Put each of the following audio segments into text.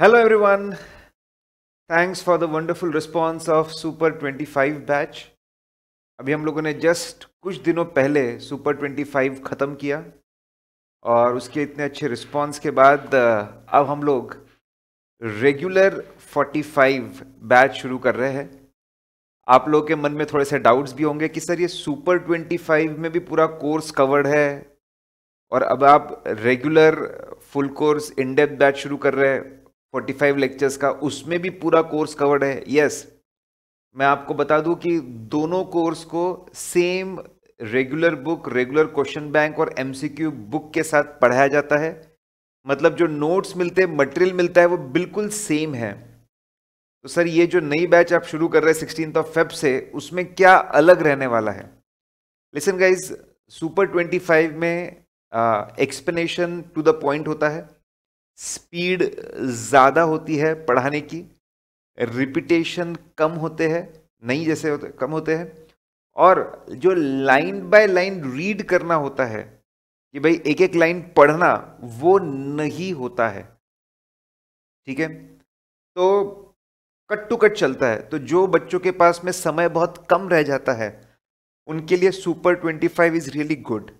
Hello everyone. Thanks for the wonderful response of Super 25 batch. अभी हम लोगों ने जस्ट कुछ दिनों पहले सुपर 25 ख़त्म किया और उसके इतने अच्छे रिस्पांस के बाद अब हम लोग रेगुलर 45 बैच शुरू कर रहे हैं आप लोगों के मन में थोड़े से डाउट्स भी होंगे कि सर ये सुपर 25 में भी पूरा कोर्स कवर्ड है और अब आप regular full course in depth batch शुरू कर रहे हैं फोर्टी फाइव लेक्चर्स का उसमें भी पूरा कोर्स कवर्ड है यस yes, मैं आपको बता दूं कि दोनों कोर्स को same regular book regular question bank और एमसीक्यू बुक के साथ पढ़ाया जाता है मतलब जो नोट्स मिलते हैं मटेरियल मिलता है वो बिल्कुल सेम है तो सर ये जो नई बैच आप शुरू कर रहे हैं सिक्सटीन ऑफ फेब से उसमें क्या अलग रहने वाला है listen guys super twenty five में एक्सप्लेनेशन टू द पॉइंट होता है स्पीड ज़्यादा होती है पढ़ाने की रिपीटेशन कम होते हैं नहीं जैसे होते कम होते हैं और जो लाइन बाय लाइन रीड करना होता है कि भाई एक एक लाइन पढ़ना वो नहीं होता है ठीक है तो कट टू कट चलता है तो जो बच्चों के पास में समय बहुत कम रह जाता है उनके लिए super twenty five is really good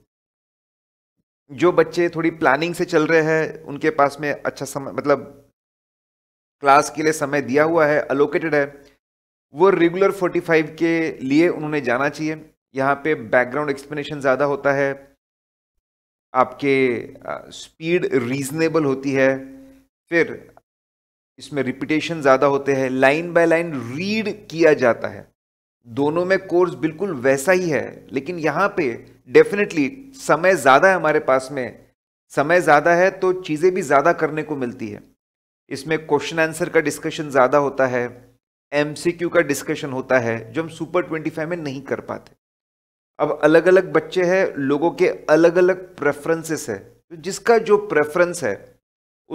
जो बच्चे थोड़ी प्लानिंग से चल रहे हैं उनके पास में अच्छा समय मतलब क्लास के लिए समय दिया हुआ है अलोकेटेड है वो रेगुलर 45 के लिए उन्होंने जाना चाहिए यहाँ पे बैकग्राउंड एक्सप्लेनेशन ज़्यादा होता है आपके स्पीड रीजनेबल होती है फिर इसमें रिपीटेशन ज़्यादा होते हैं लाइन बाय लाइन रीड किया जाता है दोनों में कोर्स बिल्कुल वैसा ही है लेकिन यहाँ पे डेफिनेटली समय ज़्यादा है हमारे पास में समय ज़्यादा है तो चीज़ें भी ज़्यादा करने को मिलती है इसमें क्वेश्चन आंसर का डिस्कशन ज़्यादा होता है एम का डिस्कशन होता है जो हम सुपर ट्वेंटी फाइव में नहीं कर पाते अब अलग अलग बच्चे हैं लोगों के अलग अलग प्रेफरेंसेस है तो जिसका जो प्रेफरेंस है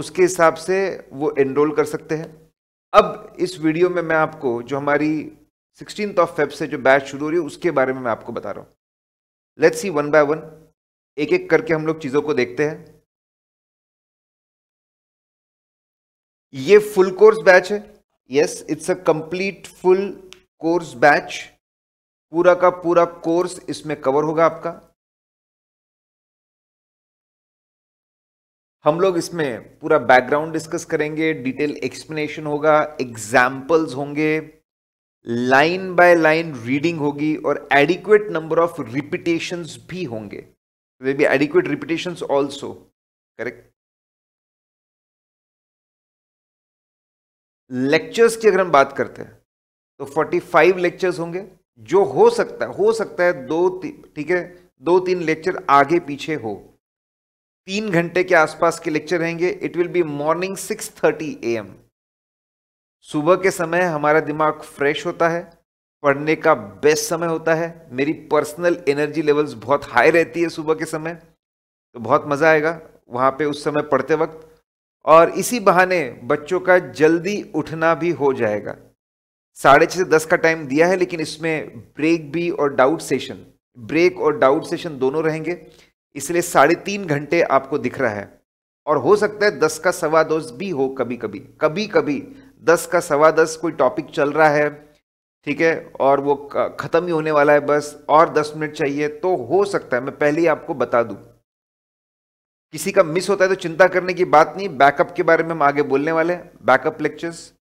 उसके हिसाब से वो एनरोल कर सकते हैं अब इस वीडियो में मैं आपको जो हमारी सिक्सटीन ऑफ फेब से जो बैच शुरू हो रही है उसके बारे में मैं आपको बता रहा हूँ let's see one by one एक एक करके हम लोग चीज़ों को देखते हैं ये फुल कोर्स बैच है yes it's a complete full course batch पूरा का पूरा कोर्स इसमें कवर होगा आपका हम लोग इसमें पूरा बैकग्राउंड डिस्कस करेंगे डिटेल एक्सप्लेनेशन होगा एग्जाम्पल्स होंगे लाइन बाय लाइन रीडिंग होगी और एडिक्वेट नंबर ऑफ रिपीटेशन भी होंगे way be adequate repetition also correct lectures की अगर हम बात करते हैं तो 45 लेक्चर्स होंगे जो हो सकता है हो सकता है दो ठीक है दो तीन लेक्चर आगे पीछे हो तीन घंटे के आसपास के लेक्चर रहेंगे it will be morning 6:30 thirty A M सुबह के समय हमारा दिमाग फ्रेश होता है पढ़ने का बेस्ट समय होता है मेरी पर्सनल एनर्जी लेवल्स बहुत हाई रहती है सुबह के समय तो बहुत मज़ा आएगा वहाँ पे उस समय पढ़ते वक्त और इसी बहाने बच्चों का जल्दी उठना भी हो जाएगा साढ़े छः से दस का टाइम दिया है लेकिन इसमें ब्रेक भी और डाउट सेशन ब्रेक और डाउट सेशन दोनों रहेंगे इसलिए साढ़े तीन घंटे आपको दिख रहा है और हो सकता है दस का सवा दोस्त भी हो कभी कभी कभी कभी दस का सवा दस कोई टॉपिक चल रहा है ठीक है और वो ख़त्म ही होने वाला है बस और दस मिनट चाहिए तो हो सकता है मैं पहले ही आपको बता दूं किसी का मिस होता है तो चिंता करने की बात नहीं बैकअप के बारे में हम आगे बोलने वाले हैं बैकअप लेक्चर्स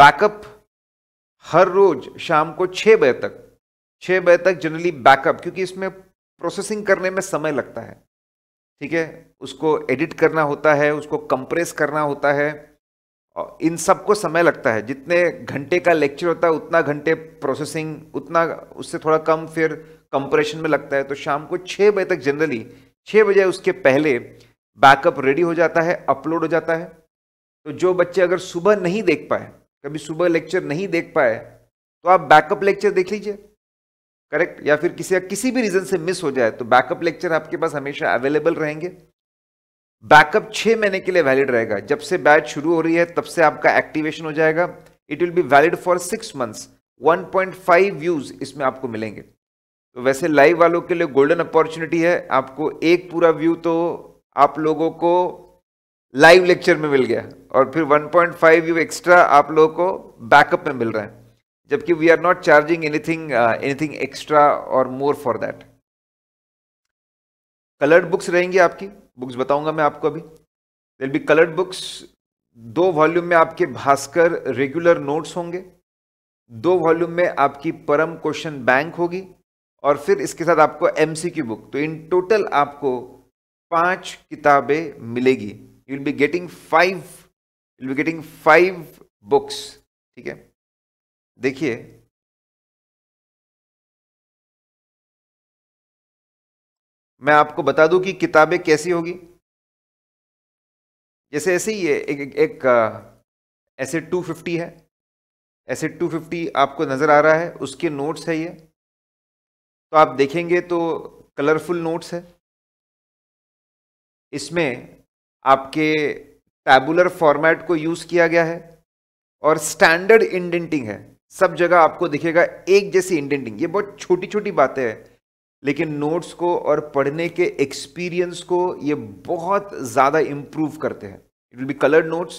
बैकअप हर रोज शाम को छः बजे तक छः बजे तक जनरली बैकअप क्योंकि इसमें प्रोसेसिंग करने में समय लगता है ठीक है उसको एडिट करना होता है उसको कंप्रेस करना होता है और इन सब को समय लगता है जितने घंटे का लेक्चर होता है उतना घंटे प्रोसेसिंग उतना उससे थोड़ा कम फिर कंप्रेशन में लगता है तो शाम को छः बजे तक जनरली छः बजे उसके पहले बैकअप रेडी हो जाता है अपलोड हो जाता है तो जो बच्चे अगर सुबह नहीं देख पाए कभी सुबह लेक्चर नहीं देख पाए तो आप बैकअप लेक्चर देख लीजिए करेक्ट या फिर किसी किसी भी रीज़न से मिस हो जाए तो बैकअप लेक्चर आपके पास हमेशा अवेलेबल रहेंगे बैकअप छः महीने के लिए वैलिड रहेगा जब से बैच शुरू हो रही है तब से आपका एक्टिवेशन हो जाएगा it will be valid for six months 1.5 views इसमें आपको मिलेंगे तो वैसे लाइव वालों के लिए गोल्डन अपॉर्चुनिटी है आपको एक पूरा व्यू तो आप लोगों को लाइव लेक्चर में मिल गया और फिर 1.5 व्यू एक्स्ट्रा आप लोगों को बैकअप में मिल रहा है जबकि we are not charging anything anything extra और more for that coloured books रहेंगी आपकी बुक्स बताऊंगा मैं आपको अभी दिल बी कलर्ड बुक्स दो वॉल्यूम में आपके भास्कर रेगुलर नोट्स होंगे दो वॉल्यूम में आपकी परम क्वेश्चन बैंक होगी और फिर इसके साथ आपको एम की बुक तो इन टोटल आपको पांच किताबें मिलेगी you will be getting five will be getting five books ठीक है देखिए मैं आपको बता दूं कि किताबें कैसी होगी जैसे ऐसे ही एक, एक, एक एसिड 250 है टू 250 आपको नज़र आ रहा है उसके नोट्स है ये तो आप देखेंगे तो कलरफुल नोट्स है इसमें आपके टैबुलर फॉर्मेट को यूज़ किया गया है और स्टैंडर्ड इंडेंटिंग है सब जगह आपको दिखेगा एक जैसी इंडेंटिंग ये बहुत छोटी छोटी बातें हैं लेकिन नोट्स को और पढ़ने के एक्सपीरियंस को ये बहुत ज़्यादा इम्प्रूव करते हैं it will be coloured notes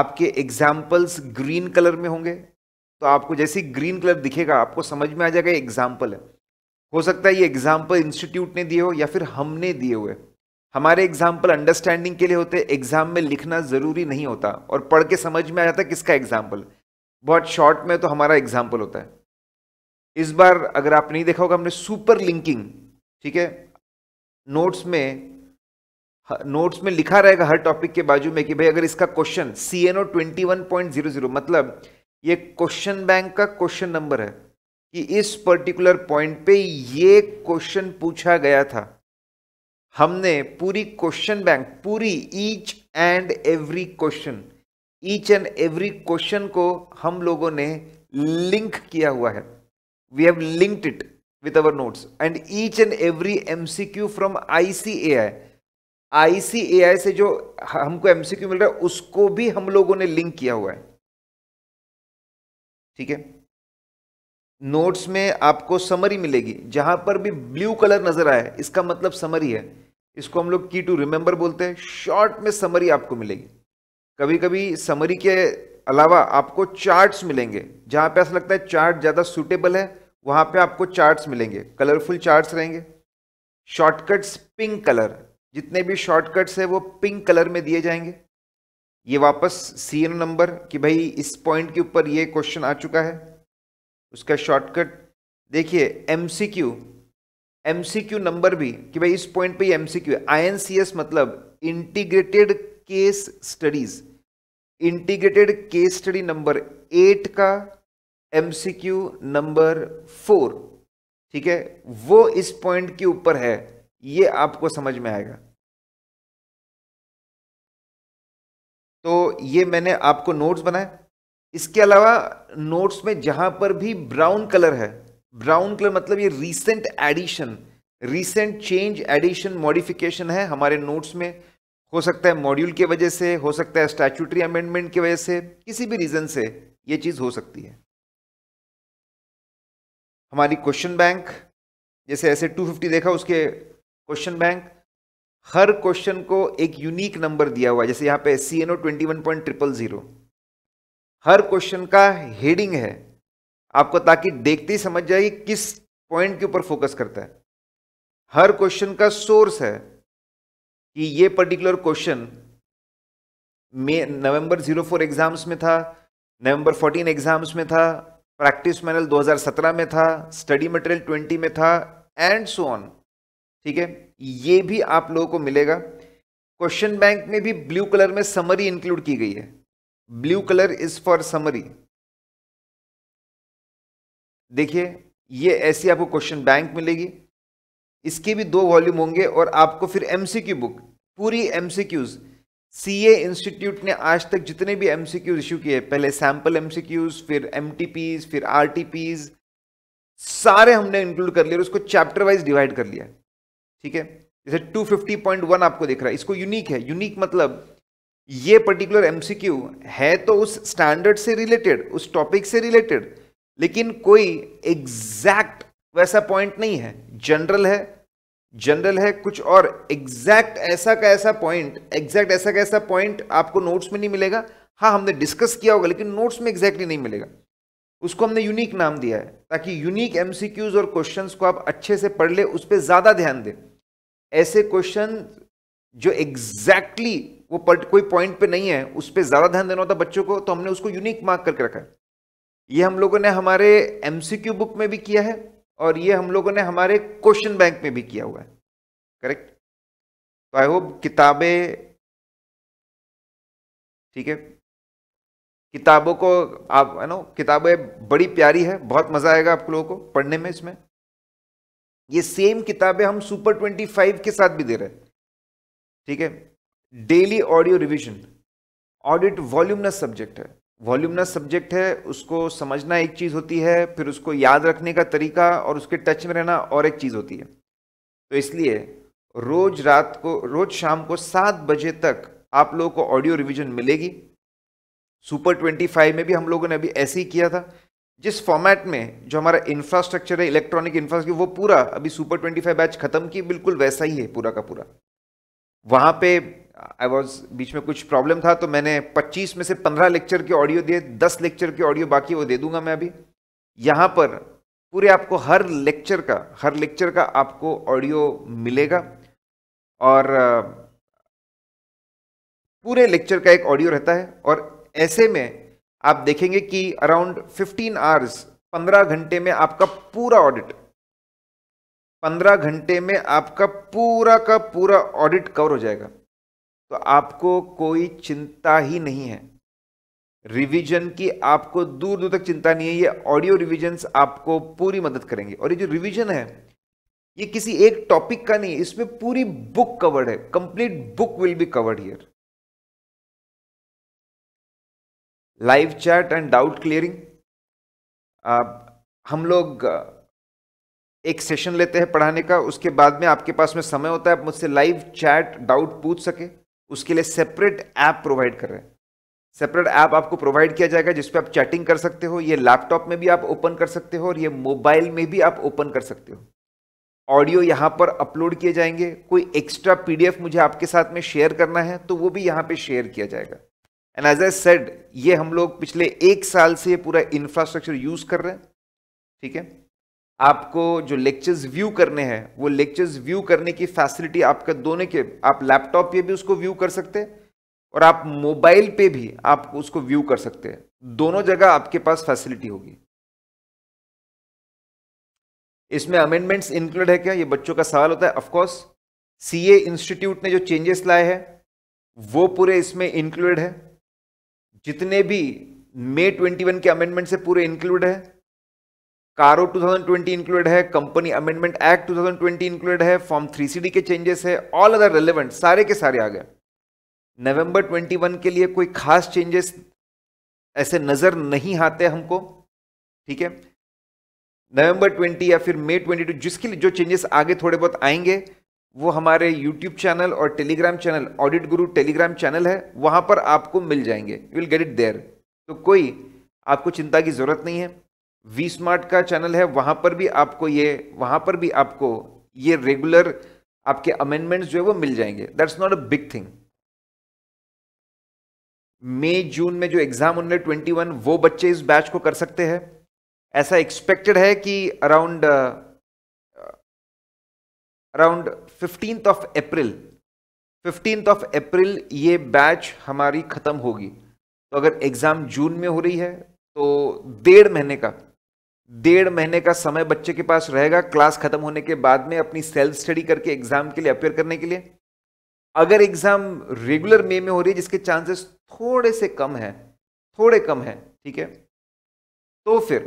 आपके एग्जाम्पल्स ग्रीन कलर में होंगे तो आपको जैसे ही ग्रीन कलर दिखेगा आपको समझ में आ जाएगा एग्जाम्पल है हो सकता है ये एग्जाम्पल इंस्टीट्यूट ने दिए हो या फिर हमने दिए हुए हमारे एग्जाम्पल अंडरस्टैंडिंग के लिए होते एग्जाम में लिखना ज़रूरी नहीं होता और पढ़ के समझ में आ जाता है किसका एग्जाम्पल बहुत शॉर्ट में तो हमारा एग्जाम्पल होता है इस बार अगर आप नहीं देखा होगा हमने सुपर लिंकिंग ठीक है नोट्स में नोट्स में लिखा रहेगा हर टॉपिक के बाजू में कि भाई अगर इसका question C N O twenty one point zero zero मतलब ये क्वेश्चन बैंक का क्वेश्चन नंबर है कि इस पर्टिकुलर पॉइंट पे ये क्वेश्चन पूछा गया था हमने पूरी क्वेश्चन बैंक पूरी each and every question each and every question को हम लोगों ने लिंक किया हुआ है we have linked it with our notes and each and every MCQ from ICAI ICAI से जो हमको MCQ मिल रहा है उसको भी हम लोगों ने लिंक किया हुआ है ठीक है नोट्स में आपको समरी मिलेगी जहां पर भी ब्लू कलर नजर आया इसका मतलब समरी है इसको हम लोग की टू रिमेंबर बोलते हैं शॉर्ट में समरी आपको मिलेगी कभी कभी समरी के अलावा आपको चार्ट्स मिलेंगे जहां पे ऐसा लगता है चार्ट ज़्यादा सुटेबल है वहाँ पे आपको चार्ट्स मिलेंगे कलरफुल चार्ट्स रहेंगे शॉर्टकट्स पिंक कलर जितने भी शॉर्टकट्स है वो पिंक कलर में दिए जाएंगे ये वापस सी नंबर कि भाई इस पॉइंट के ऊपर ये क्वेश्चन आ चुका है उसका शॉर्टकट देखिए M C Q M C Q number भी कि भाई इस पॉइंट पे M C Q I N C S मतलब integrated case studies integrated case study number eight का एमसीक्यू नंबर फोर ठीक है वो इस पॉइंट के ऊपर है ये आपको समझ में आएगा तो ये मैंने आपको नोट्स बनाए इसके अलावा नोट्स में जहां पर भी ब्राउन कलर है ब्राउन कलर मतलब ये recent edition recent change edition modification है हमारे नोट्स में हो सकता है मॉड्यूल की वजह से हो सकता है स्टैचूटरी अमेंडमेंट की वजह से किसी भी रीजन से ये चीज़ हो सकती है हमारी क्वेश्चन बैंक जैसे ऐसे 250 देखा उसके क्वेश्चन बैंक हर क्वेश्चन को एक यूनिक नंबर दिया हुआ जैसे यहाँ पे C N O twenty one point triple zero हर क्वेश्चन का हेडिंग है आपको ताकि देखते ही समझ जाए कि किस पॉइंट के ऊपर फोकस करता है हर क्वेश्चन का सोर्स है कि ये particular question November zero four exams में था नवंबर फोर्टीन एग्जाम्स में था प्रैक्टिस मैनल 2017 में था स्टडी मटेरियल 20 में था एंड सो ऑन ठीक है ये भी आप लोगों को मिलेगा क्वेश्चन बैंक में भी ब्लू कलर में समरी इंक्लूड की गई है blue colour is for summary देखिए ये ऐसी आपको क्वेश्चन बैंक मिलेगी इसके भी दो वॉल्यूम होंगे और आपको फिर एमसीक्यू बुक पूरी एमसीक्यूज़ सी ए इंस्टीट्यूट ने आज तक जितने भी एमसीक्यूज इशू किए पहले सैंपल एमसीक्यूज फिर एम टी पीज फिर आर टी पीज सारे हमने इंक्लूड कर लिया और उसको चैप्टर वाइज डिवाइड कर लिया ठीक है जैसे टू फिफ्टी पॉइंट वन आपको दिख रहा है इसको यूनिक है यूनिक मतलब ये पर्टिकुलर एमसीक्यू है तो उस स्टैंडर्ड से रिलेटेड उस टॉपिक से रिलेटेड लेकिन कोई एग्जैक्ट वैसा पॉइंट नहीं है जनरल है जनरल है कुछ और एग्जैक्ट ऐसा का ऐसा पॉइंट एग्जैक्ट ऐसा का ऐसा पॉइंट आपको नोट्स में नहीं मिलेगा हाँ हमने डिस्कस किया होगा लेकिन नोट्स में एग्जैक्टली नहीं मिलेगा उसको हमने यूनिक नाम दिया है ताकि यूनिक एमसीक्यूज और क्वेश्चंस को आप अच्छे से पढ़ ले उस पर ज़्यादा ध्यान दें ऐसे क्वेश्चन जो एग्जैक्टली exactly वो पर्ट, कोई पॉइंट पे नहीं है उस पर ज़्यादा ध्यान देना होता बच्चों को तो हमने उसको यूनिक मार्क करके रखा है ये हम लोगों ने हमारे एमसीक्यू बुक में भी किया है और ये हम लोगों ने हमारे क्वेश्चन बैंक में भी किया हुआ है करेक्ट तो आई होप किताबें ठीक है किताबों को आप है नो किताबें बड़ी प्यारी है बहुत मज़ा आएगा आप लोगों को पढ़ने में इसमें ये सेम किताबें हम सुपर ट्वेंटी फाइव के साथ भी दे रहे हैं ठीक है daily audio revision audit voluminous subject है वॉल्यूमनस सब्जेक्ट है उसको समझना एक चीज़ होती है फिर उसको याद रखने का तरीका और उसके टच में रहना और एक चीज़ होती है तो इसलिए रोज़ रात को रोज़ शाम को सात बजे तक आप लोगों को ऑडियो रिवीजन मिलेगी सुपर ट्वेंटी फाइव में भी हम लोगों ने अभी ऐसे ही किया था जिस फॉर्मेट में जो हमारा इंफ्रास्ट्रक्चर है इलेक्ट्रॉनिक इंफ्रास्ट्रक्चर वो पूरा अभी सुपर ट्वेंटी फाइव बैच खत्म की बिल्कुल वैसा ही है पूरा का पूरा वहाँ पे आई वॉज बीच में कुछ प्रॉब्लम था तो मैंने 25 में से 15 लेक्चर के ऑडियो दिए 10 लेक्चर के ऑडियो बाकी वो दे दूंगा मैं अभी यहाँ पर पूरे आपको हर लेक्चर का हर लेक्चर का आपको ऑडियो मिलेगा और पूरे लेक्चर का एक ऑडियो रहता है और ऐसे में आप देखेंगे कि अराउंड 15 आवर्स 15 घंटे में आपका पूरा ऑडिट 15 घंटे में आपका पूरा का पूरा ऑडिट कवर हो जाएगा तो आपको कोई चिंता ही नहीं है रिवीजन की आपको दूर दूर तक चिंता नहीं है ये ऑडियो रिविजन आपको पूरी मदद करेंगे और ये जो रिविजन है ये किसी एक टॉपिक का नहीं है इसमें पूरी बुक कवर्ड है complete book will be covered here live chat and doubt clearing हम लोग एक सेशन लेते हैं पढ़ाने का उसके बाद में आपके पास में समय होता है आप मुझसे लाइव चैट डाउट पूछ सके उसके लिए सेपरेट ऐप प्रोवाइड कर रहे हैं सेपरेट ऐप आपको प्रोवाइड किया जाएगा जिस पर आप चैटिंग कर सकते हो ये लैपटॉप में भी आप ओपन कर सकते हो और ये मोबाइल में भी आप ओपन कर सकते हो ऑडियो यहाँ पर अपलोड किए जाएंगे कोई एक्स्ट्रा पीडीएफ मुझे आपके साथ में शेयर करना है तो वो भी यहाँ पे शेयर किया जाएगा एंड एज ए सेड ये हम लोग पिछले एक साल से पूरा इंफ्रास्ट्रक्चर यूज़ कर रहे हैं ठीक है आपको जो लेक्चर्स व्यू करने हैं वो लेक्चर्स व्यू करने की फैसिलिटी आपका दोनों के आप लैपटॉप पे भी उसको व्यू कर सकते हैं और आप मोबाइल पे भी आप उसको व्यू कर सकते हैं दोनों जगह आपके पास फैसिलिटी होगी इसमें अमेंडमेंट्स इंक्लूड है क्या ये बच्चों का सवाल होता है ऑफकोर्स ए इंस्टीट्यूट ने जो चेंजेस लाए हैं वो पूरे इसमें इंक्लूड है जितने भी मे 21 के अमेंडमेंट से पूरे इंक्लूड है कारो 2020 इंक्लूडेड है कंपनी अमेंडमेंट एक्ट 2020 इंक्लूडेड है फॉर्म थ्री सी के चेंजेस है ऑल अदर रेलिवेंट सारे के सारे आ गए नवंबर 21 के लिए कोई खास चेंजेस ऐसे नज़र नहीं आते हमको ठीक है नवंबर 20 या फिर मई 22 जिसके लिए जो चेंजेस आगे थोड़े बहुत आएंगे वो हमारे यूट्यूब चैनल और Telegram channel audit guru Telegram channel है वहां पर आपको मिल जाएंगे you will get it there तो कोई आपको चिंता की ज़रूरत नहीं है वी स्मार्ट का चैनल है वहां पर भी आपको ये वहां पर भी आपको ये रेगुलर आपके अमेंडमेंट्स जो है वो मिल जाएंगे that's not a big thing मई जून में जो एग्ज़ाम उन्होंने ट्वेंटी वन वो बच्चे इस बैच को कर सकते हैं ऐसा एक्सपेक्टेड है कि around around fifteenth of April fifteenth of April ये बैच हमारी ख़त्म होगी तो अगर एग्ज़ाम जून में हो रही है तो डेढ़ महीने का डेढ़ महीने का समय बच्चे के पास रहेगा क्लास खत्म होने के बाद में अपनी सेल्फ स्टडी करके एग्जाम के लिए अपेयर करने के लिए अगर एग्जाम रेगुलर मे में हो रही है जिसके चांसेस थोड़े से कम है थोड़े कम है ठीक है तो फिर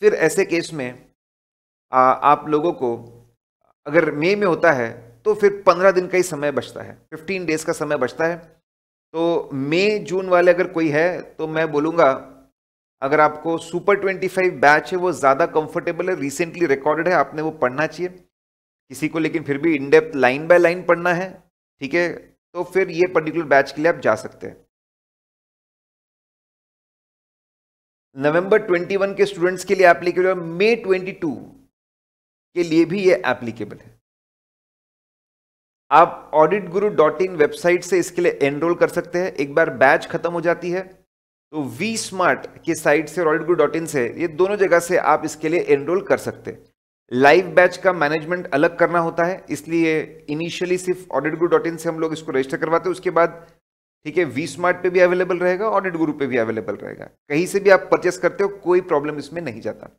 फिर ऐसे केस में आ, आप लोगों को अगर मे में होता है तो फिर पंद्रह दिन का ही समय बचता है फिफ्टीन डेज का समय बचता है तो मई जून वाले अगर कोई है तो मैं बोलूँगा अगर आपको सुपर 25 बैच है वो ज़्यादा कंफर्टेबल है रिसेंटली रिकॉर्डेड है आपने वो पढ़ना चाहिए किसी को लेकिन फिर भी इनडेप्थ लाइन बाय लाइन पढ़ना है ठीक है तो फिर ये पर्टिकुलर बैच के लिए आप जा सकते हैं नवंबर 21 के स्टूडेंट्स के लिए एप्लीकेबल है मे 22 के लिए भी ये एप्लीकेबल है आप ऑडिट गुरु डॉट इन वेबसाइट से इसके लिए एनरोल कर सकते हैं एक बार बैच खत्म हो जाती है तो वी स्मार्ट की साइट से और ऑडिट गुरु डॉट इन से ये दोनों जगह से आप इसके लिए एनरोल कर सकते हैं लाइव बैच का मैनेजमेंट अलग करना होता है इसलिए इनिशियली सिर्फ ऑडिट गुरु डॉट इन से हम लोग इसको रजिस्टर करवाते हैं उसके बाद ठीक है वी स्मार्ट पे भी अवेलेबल रहेगा ऑडिट गुरु पे भी अवेलेबल रहेगा कहीं से भी आप परचेस करते हो कोई प्रॉब्लम इसमें नहीं जाता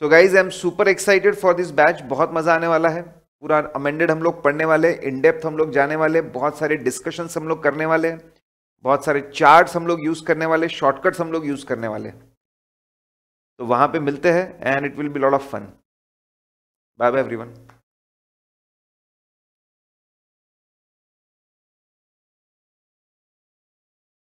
so guys I am super excited for this batch बहुत मजा आने वाला है पूरा अमेंडेड हम लोग पढ़ने वाले इन डेप्थ हम लोग जाने वाले बहुत सारे डिस्कशंस हम लोग करने वाले हैं बहुत सारे चार्ट्स हम लोग यूज़ करने वाले शॉर्टकट्स हम लोग यूज़ करने वाले तो वहाँ पे मिलते हैं and it will be lot of fun bye bye everyone